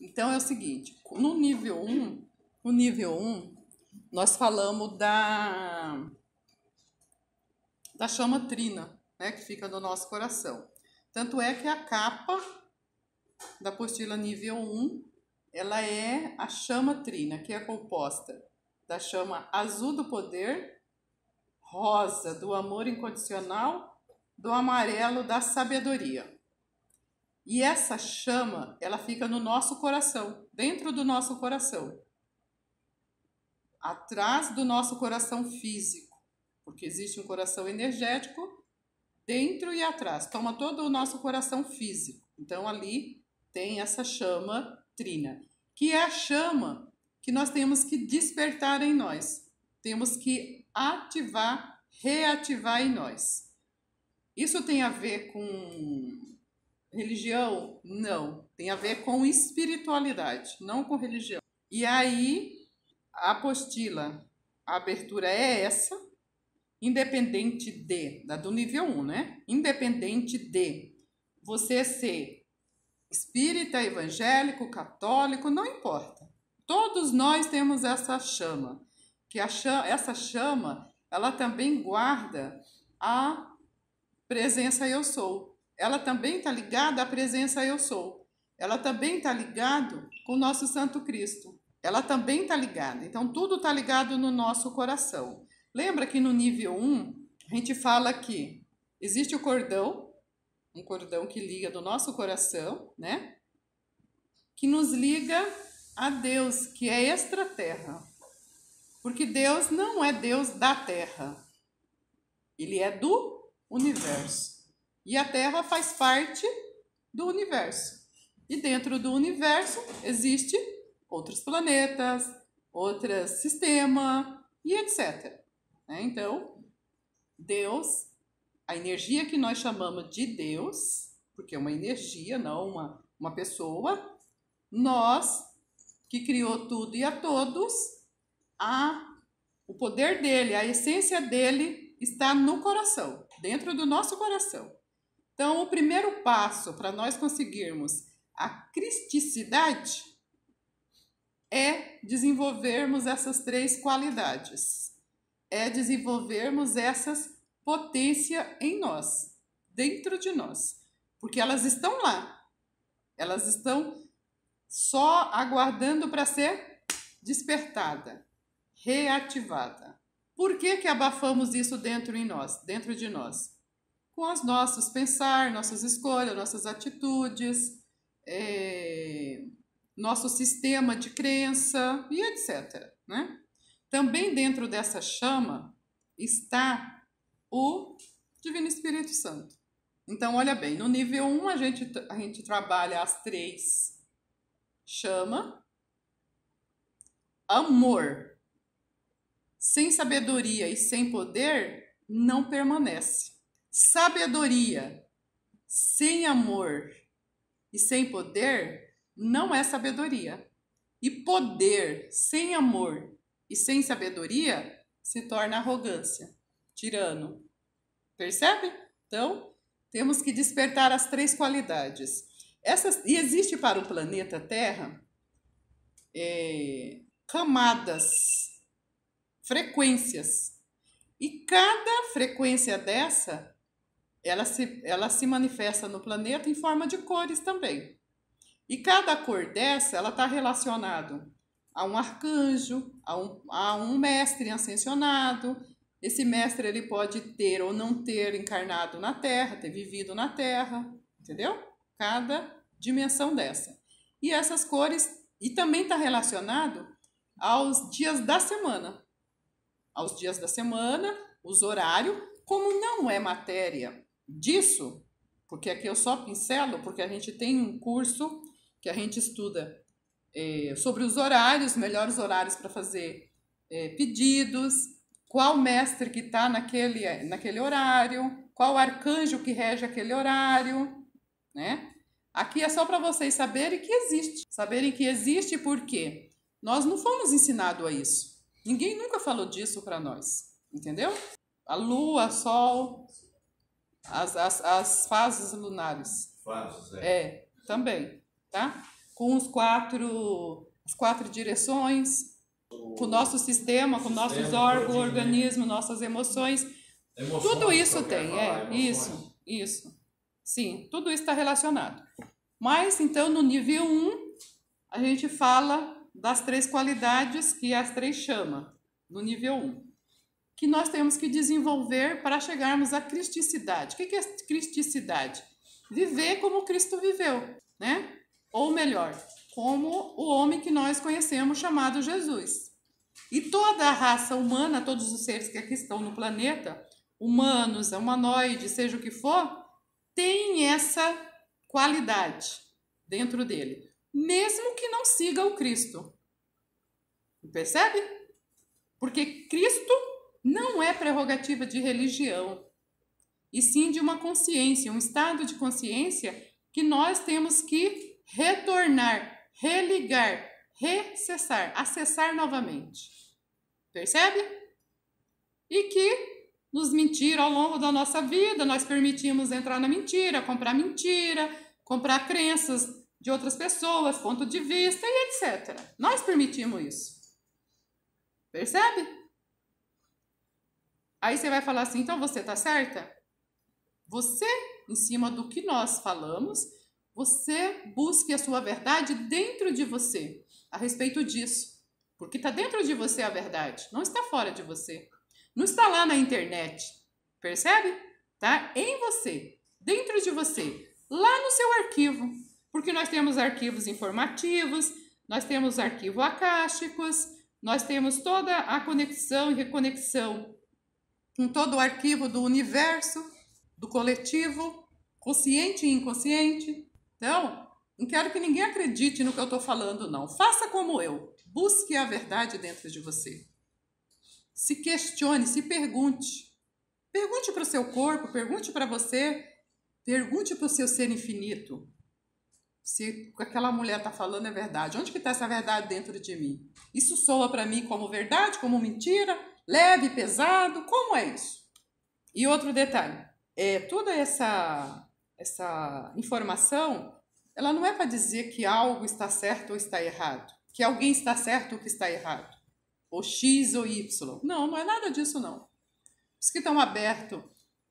Então é o seguinte, no nível 1, no nível 1, nós falamos da da chama trina, né, que fica no nosso coração. Tanto é que a capa da apostila nível 1, ela é a chama trina, que é composta da chama azul do poder, rosa do amor incondicional, do amarelo da sabedoria. E essa chama, ela fica no nosso coração, dentro do nosso coração, atrás do nosso coração físico, porque existe um coração energético dentro e atrás, toma todo o nosso coração físico. Então ali tem essa chama trina, que é a chama que nós temos que despertar em nós, temos que ativar, reativar em nós. Isso tem a ver com religião? Não. Tem a ver com espiritualidade, não com religião. E aí, a apostila, a abertura é essa, independente de, da do nível 1, né? Independente de você ser espírita, evangélico, católico, não importa. Todos nós temos essa chama, que a chama, essa chama, ela também guarda a presença eu sou ela também está ligada à presença eu sou. Ela também está ligado com o nosso Santo Cristo. Ela também está ligada. Então, tudo está ligado no nosso coração. Lembra que no nível 1, a gente fala que existe o cordão, um cordão que liga do nosso coração, né? Que nos liga a Deus, que é extraterra. Porque Deus não é Deus da terra. Ele é do universo. E a Terra faz parte do universo. E dentro do universo existe outros planetas, outros sistema e etc. Né? Então, Deus, a energia que nós chamamos de Deus, porque é uma energia, não uma, uma pessoa, nós, que criou tudo e a todos, a, o poder dele, a essência dele está no coração, dentro do nosso coração. Então, o primeiro passo para nós conseguirmos a cristicidade é desenvolvermos essas três qualidades, é desenvolvermos essas potência em nós, dentro de nós, porque elas estão lá, elas estão só aguardando para ser despertada, reativada. Por que que abafamos isso dentro em nós, dentro de nós? com as nossas pensar, nossas escolhas, nossas atitudes, é, nosso sistema de crença e etc. Né? Também dentro dessa chama está o Divino Espírito Santo. Então, olha bem, no nível 1 a gente, a gente trabalha as três chama, amor. Sem sabedoria e sem poder, não permanece. Sabedoria sem amor e sem poder não é sabedoria. E poder sem amor e sem sabedoria se torna arrogância, tirano. Percebe? Então, temos que despertar as três qualidades. Essas, e existe para o planeta Terra é, camadas, frequências. E cada frequência dessa ela se, ela se manifesta no planeta em forma de cores também. E cada cor dessa, ela está relacionada a um arcanjo, a um, a um mestre ascensionado. Esse mestre ele pode ter ou não ter encarnado na Terra, ter vivido na Terra, entendeu? Cada dimensão dessa. E essas cores, e também está relacionado aos dias da semana. Aos dias da semana, os horários, como não é matéria, disso, porque aqui eu só pincelo, porque a gente tem um curso que a gente estuda é, sobre os horários, melhores horários para fazer é, pedidos, qual mestre que está naquele, naquele horário, qual arcanjo que rege aquele horário, né? Aqui é só para vocês saberem que existe, saberem que existe porque nós não fomos ensinados a isso. Ninguém nunca falou disso para nós, entendeu? A lua, sol, as, as, as fases lunares. Fases, é. É, também, tá? Com os quatro, as quatro direções, o... com o nosso sistema, com sistema, nossos órgãos, organismo, nossas emoções. emoções tudo isso tem, falar, é. Emoções. Isso, isso. Sim, tudo isso está relacionado. Mas, então, no nível 1, um, a gente fala das três qualidades que as três chama, no nível 1. Um que nós temos que desenvolver para chegarmos à cristicidade. O que é cristicidade? Viver como Cristo viveu, né? Ou melhor, como o homem que nós conhecemos chamado Jesus. E toda a raça humana, todos os seres que aqui estão no planeta, humanos, humanoides, seja o que for, tem essa qualidade dentro dele, mesmo que não siga o Cristo. Percebe? Porque Cristo não é prerrogativa de religião, e sim de uma consciência, um estado de consciência que nós temos que retornar, religar, recessar, acessar novamente. Percebe? E que nos mentira ao longo da nossa vida, nós permitimos entrar na mentira, comprar mentira, comprar crenças de outras pessoas, ponto de vista e etc. Nós permitimos isso. Percebe? Aí você vai falar assim: então você tá certa? Você, em cima do que nós falamos, você busque a sua verdade dentro de você a respeito disso. Porque está dentro de você a verdade, não está fora de você. Não está lá na internet, percebe? Tá em você, dentro de você, lá no seu arquivo. Porque nós temos arquivos informativos, nós temos arquivo acásticos, nós temos toda a conexão e reconexão com todo o arquivo do universo, do coletivo, consciente e inconsciente. Então, não quero que ninguém acredite no que eu estou falando, não. Faça como eu. Busque a verdade dentro de você. Se questione, se pergunte. Pergunte para o seu corpo, pergunte para você, pergunte para o seu ser infinito se aquela mulher está falando é verdade. Onde que está essa verdade dentro de mim? Isso soa para mim como verdade, como mentira, leve, pesado? Como é isso? E outro detalhe, é toda essa essa informação, ela não é para dizer que algo está certo ou está errado, que alguém está certo ou que está errado, ou X ou Y. Não, não é nada disso não. Os que estão aberto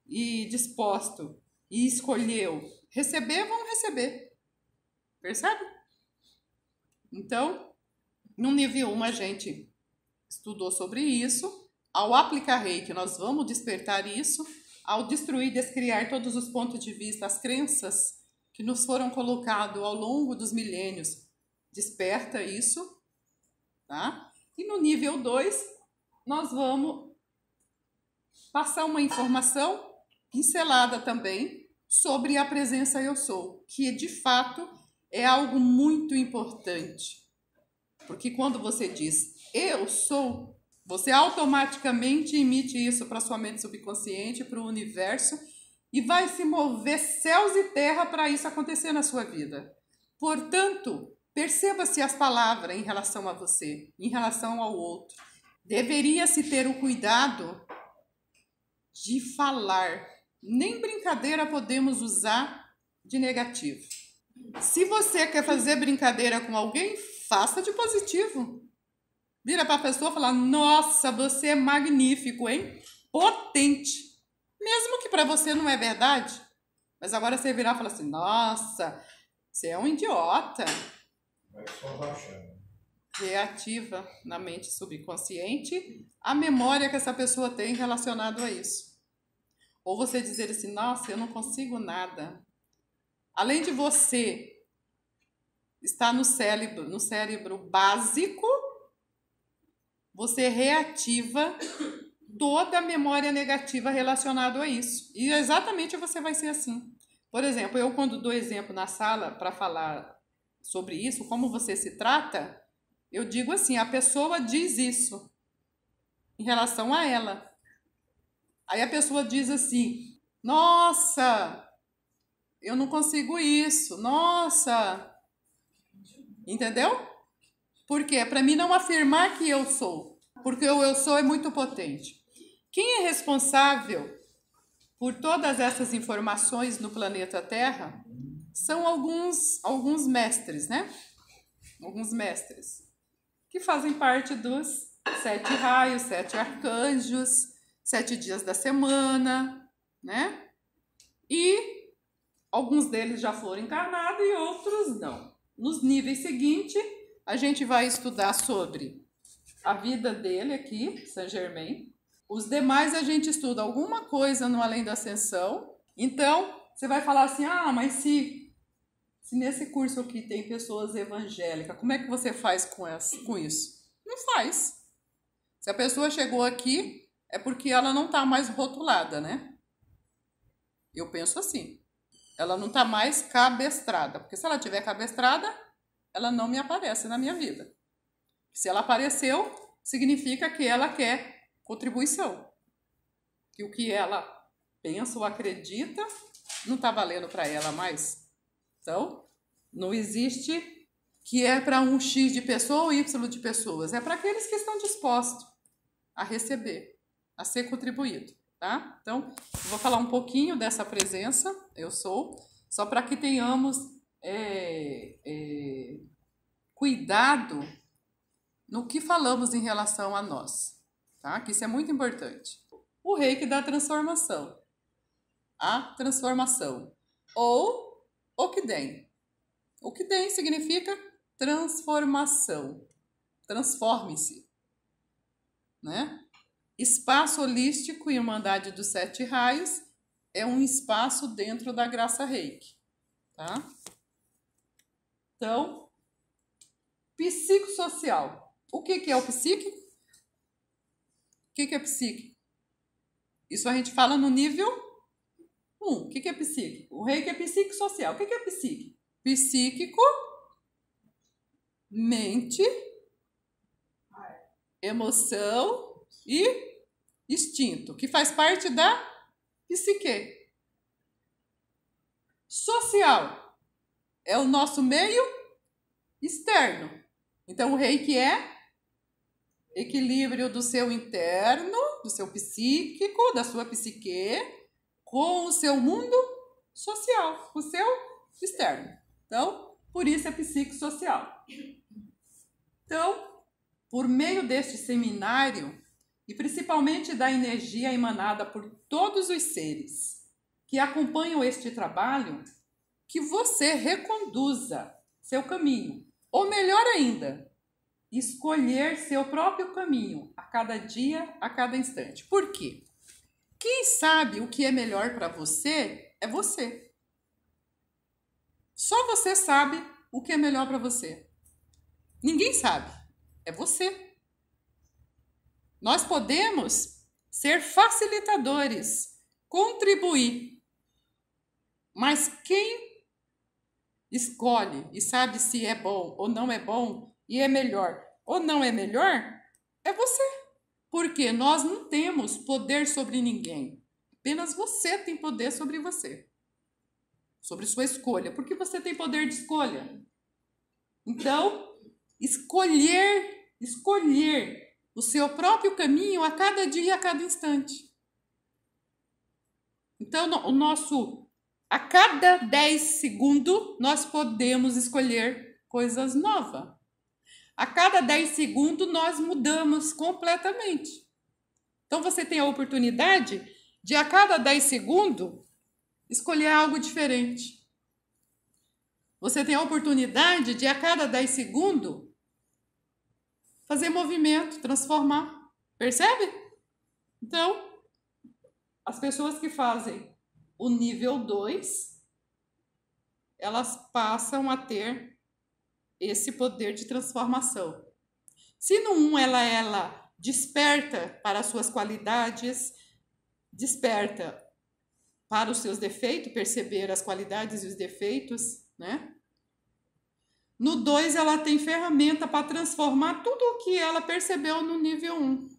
e disposto e escolheu receber vão receber. Percebe? Então, no nível 1 a gente estudou sobre isso. Ao aplicar reiki, nós vamos despertar isso. Ao destruir, e descriar todos os pontos de vista, as crenças que nos foram colocados ao longo dos milênios, desperta isso, tá? E no nível 2, nós vamos passar uma informação pincelada também sobre a presença eu sou, que de fato é algo muito importante. Porque quando você diz eu sou, você automaticamente emite isso para sua mente subconsciente, para o universo e vai se mover céus e terra para isso acontecer na sua vida. Portanto, perceba-se as palavras em relação a você, em relação ao outro. Deveria-se ter o cuidado de falar. Nem brincadeira podemos usar de negativo. Se você quer fazer brincadeira com alguém, faça de positivo. Vira para a pessoa e fala: Nossa, você é magnífico, hein? Potente. Mesmo que para você não é verdade. Mas agora você virar e falar assim: Nossa, você é um idiota. Vai só baixando reativa na mente subconsciente a memória que essa pessoa tem relacionado a isso. Ou você dizer assim, nossa, eu não consigo nada. Além de você estar no cérebro, no cérebro básico, você reativa toda a memória negativa relacionada a isso. E exatamente você vai ser assim. Por exemplo, eu quando dou exemplo na sala para falar sobre isso, como você se trata, eu digo assim, a pessoa diz isso em relação a ela. Aí a pessoa diz assim: "Nossa, eu não consigo isso. Nossa! Entendeu? Por quê? Para mim não afirmar que eu sou, porque o eu sou é muito potente. Quem é responsável por todas essas informações no planeta Terra são alguns alguns mestres, né? Alguns mestres que fazem parte dos sete raios, sete arcanjos, sete dias da semana, né? E Alguns deles já foram encarnados e outros não. Nos níveis seguintes, a gente vai estudar sobre a vida dele aqui, Saint Germain. Os demais a gente estuda alguma coisa no Além da Ascensão. Então, você vai falar assim: ah, mas se, se nesse curso aqui tem pessoas evangélicas, como é que você faz com, essa, com isso? Não faz. Se a pessoa chegou aqui, é porque ela não está mais rotulada, né? Eu penso assim. Ela não está mais cabestrada, porque se ela tiver cabestrada, ela não me aparece na minha vida. Se ela apareceu, significa que ela quer contribuição. Que o que ela pensa ou acredita não está valendo para ela mais. Então, não existe que é para um X de pessoa ou Y de pessoas. É para aqueles que estão dispostos a receber, a ser contribuído tá? Então, vou falar um pouquinho dessa presença, eu sou, só para que tenhamos é, é, cuidado no que falamos em relação a nós, tá? Que isso é muito importante. O reiki da transformação, a transformação, ou o que tem. O que tem significa transformação, transforme-se, né? Espaço holístico e Irmandade dos Sete Raios é um espaço dentro da Graça Reiki, tá? Então, psicossocial. O que, que é o psíquico? O que, que é psíquico? Isso a gente fala no nível 1. O que, que é psíquico? O reiki é psicossocial. O que, que é psíquico? Psíquico, mente, emoção e instinto, que faz parte da psique. Social é o nosso meio externo. Então, o reiki é equilíbrio do seu interno, do seu psíquico, da sua psique, com o seu mundo social, o seu externo. Então, por isso é psicossocial. Então, por meio deste seminário, e principalmente da energia emanada por todos os seres que acompanham este trabalho, que você reconduza seu caminho. Ou melhor ainda, escolher seu próprio caminho a cada dia, a cada instante. Por quê? Quem sabe o que é melhor para você é você. Só você sabe o que é melhor para você. Ninguém sabe. É você. Nós podemos ser facilitadores, contribuir. Mas quem escolhe e sabe se é bom ou não é bom e é melhor ou não é melhor é você. Porque nós não temos poder sobre ninguém. Apenas você tem poder sobre você. Sobre sua escolha. Porque você tem poder de escolha. Então, escolher, escolher o seu próprio caminho a cada dia a cada instante. Então, o nosso a cada 10 segundos nós podemos escolher coisas novas. A cada 10 segundos nós mudamos completamente. Então você tem a oportunidade de a cada 10 segundos escolher algo diferente. Você tem a oportunidade de a cada 10 segundos fazer movimento, transformar. Percebe? Então, as pessoas que fazem o nível 2, elas passam a ter esse poder de transformação. Se no 1 um ela, ela desperta para as suas qualidades, desperta para os seus defeitos, perceber as qualidades e os defeitos, né? No 2, ela tem ferramenta para transformar tudo o que ela percebeu no nível 1. Um.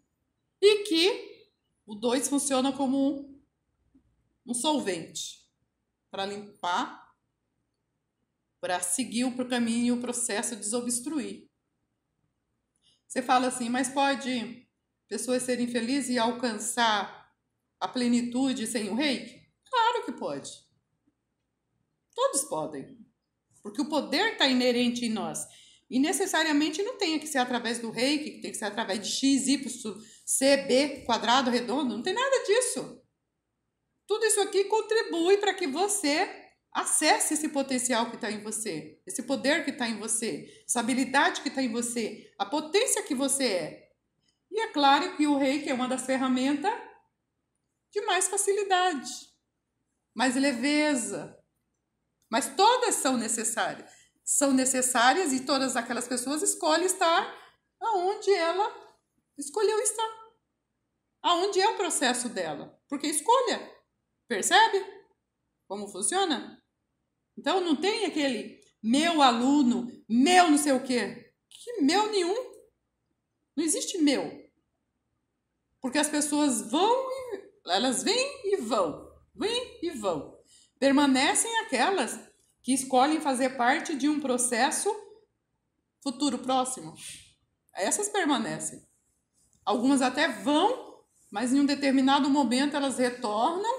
E que o 2 funciona como um, um solvente para limpar, para seguir o caminho e o processo desobstruir. Você fala assim, mas pode pessoas serem felizes e alcançar a plenitude sem o reiki? Claro que pode. Todos podem. Porque o poder está inerente em nós. E necessariamente não tem que ser através do reiki, que tem que ser através de x, y, c, b, quadrado, redondo. Não tem nada disso. Tudo isso aqui contribui para que você acesse esse potencial que está em você, esse poder que está em você, essa habilidade que está em você, a potência que você é. E é claro que o reiki é uma das ferramentas de mais facilidade, mais leveza, mas todas são necessárias. São necessárias e todas aquelas pessoas escolhem estar aonde ela escolheu estar. Aonde é o processo dela. Porque escolha. Percebe como funciona? Então não tem aquele meu aluno, meu não sei o quê. Que meu nenhum. Não existe meu. Porque as pessoas vão e elas vêm e vão, vêm e vão. Permanecem aquelas que escolhem fazer parte de um processo futuro próximo. Essas permanecem. Algumas até vão, mas em um determinado momento elas retornam,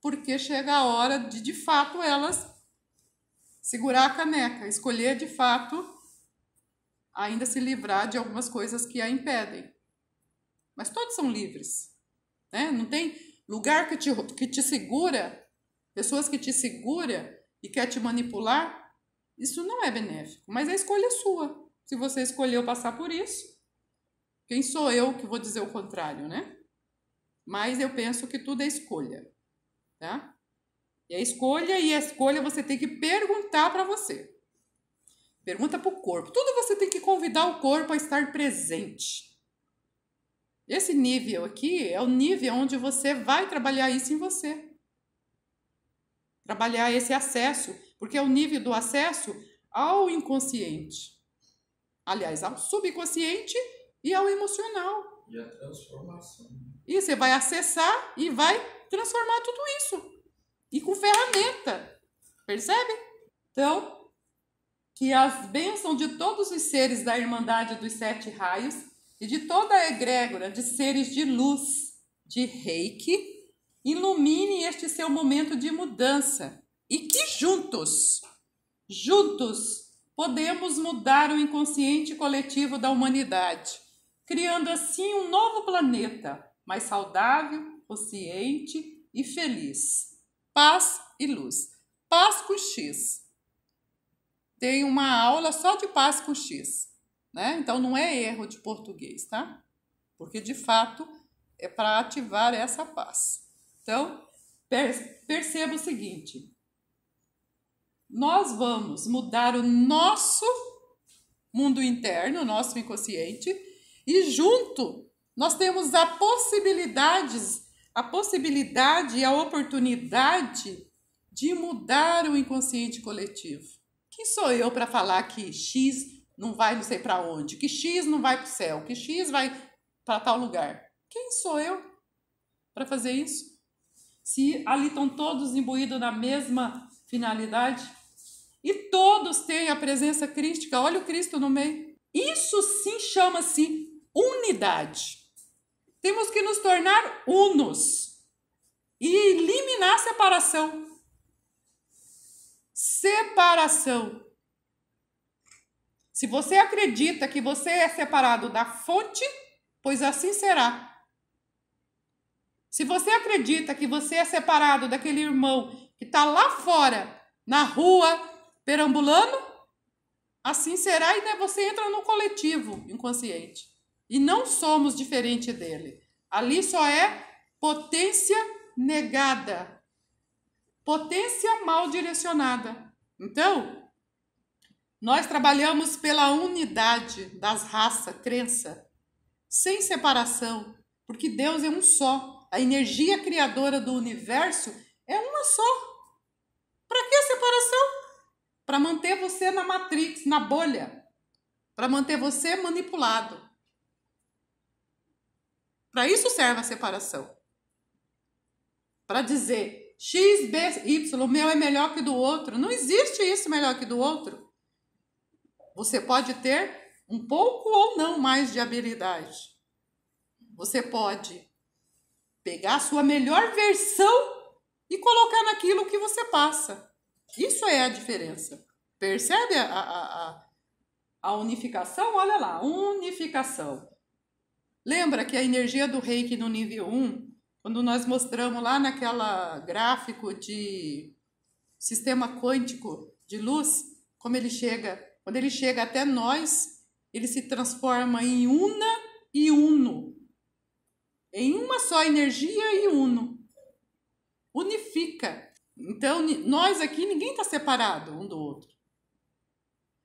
porque chega a hora de de fato elas segurar a caneca, escolher de fato ainda se livrar de algumas coisas que a impedem. Mas todos são livres. Né? Não tem lugar que te, que te segura pessoas que te segura e quer te manipular, isso não é benéfico, mas a é escolha é sua. Se você escolheu passar por isso, quem sou eu que vou dizer o contrário, né? Mas eu penso que tudo é escolha, tá? É escolha e a escolha você tem que perguntar para você. Pergunta para o corpo. Tudo você tem que convidar o corpo a estar presente. Esse nível aqui é o nível onde você vai trabalhar isso em você trabalhar esse acesso, porque é o nível do acesso ao inconsciente. Aliás, ao subconsciente e ao emocional. E a transformação. E você vai acessar e vai transformar tudo isso. E com ferramenta. Percebe? Então, que as bênçãos de todos os seres da Irmandade dos Sete Raios e de toda a egrégora de seres de luz de reiki Ilumine este seu momento de mudança e que juntos, juntos, podemos mudar o inconsciente coletivo da humanidade, criando assim um novo planeta mais saudável, consciente e feliz. Paz e luz. Paz com X. Tem uma aula só de paz com X, né? Então não é erro de português, tá? Porque de fato é para ativar essa paz. Então, perceba o seguinte: nós vamos mudar o nosso mundo interno, o nosso inconsciente, e junto nós temos a possibilidades, a possibilidade e a oportunidade de mudar o inconsciente coletivo. Quem sou eu para falar que X não vai não sei para onde, que X não vai para o céu, que X vai para tal lugar? Quem sou eu para fazer isso? se ali estão todos imbuídos na mesma finalidade e todos têm a presença crística, olha o Cristo no meio. Isso sim chama-se unidade. Temos que nos tornar unos e eliminar a separação. Separação. Se você acredita que você é separado da fonte, pois assim será. Se você acredita que você é separado daquele irmão que está lá fora, na rua, perambulando, assim será e né, você entra no coletivo inconsciente. E não somos diferente dele. Ali só é potência negada, potência mal direcionada. Então, nós trabalhamos pela unidade das raças, crença, sem separação, porque Deus é um só a energia criadora do universo é uma só. Para que a separação? Para manter você na matrix, na bolha. Para manter você manipulado. Para isso serve a separação. Para dizer X, B, Y, o meu é melhor que do outro. Não existe isso melhor que do outro. Você pode ter um pouco ou não mais de habilidade. Você pode pegar a sua melhor versão e colocar naquilo que você passa. Isso é a diferença. Percebe a, a, a, a unificação? Olha lá, unificação. Lembra que a energia do reiki no nível 1, quando nós mostramos lá naquela gráfico de sistema quântico de luz, como ele chega, quando ele chega até nós, ele se transforma em una e uno em uma só energia e uno. Unifica. Então, nós aqui, ninguém está separado um do outro.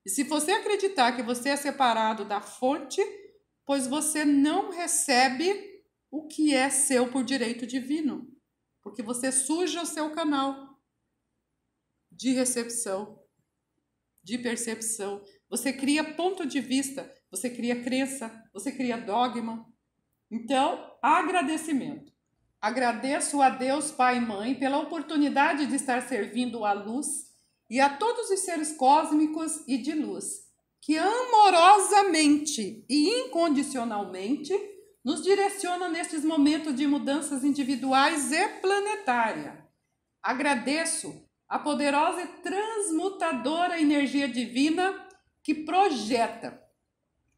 E se você acreditar que você é separado da fonte, pois você não recebe o que é seu por direito divino, porque você suja o seu canal de recepção, de percepção. Você cria ponto de vista, você cria crença, você cria dogma, então, agradecimento. Agradeço a Deus, Pai e Mãe, pela oportunidade de estar servindo à luz e a todos os seres cósmicos e de luz, que amorosamente e incondicionalmente nos direcionam nestes momentos de mudanças individuais e planetária. Agradeço a poderosa e transmutadora energia divina que projeta,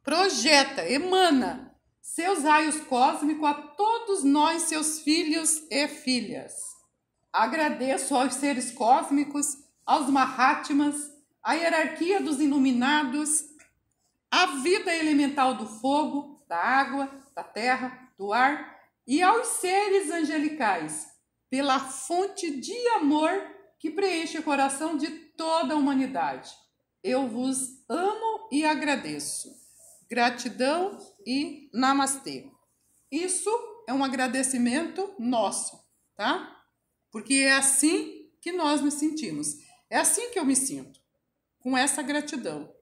projeta, emana seus raios cósmicos a todos nós, seus filhos e filhas. Agradeço aos seres cósmicos, aos Mahatmas, à hierarquia dos iluminados, à vida elemental do fogo, da água, da terra, do ar e aos seres angelicais, pela fonte de amor que preenche o coração de toda a humanidade. Eu vos amo e agradeço gratidão e namastê. Isso é um agradecimento nosso, tá? Porque é assim que nós nos sentimos. É assim que eu me sinto, com essa gratidão.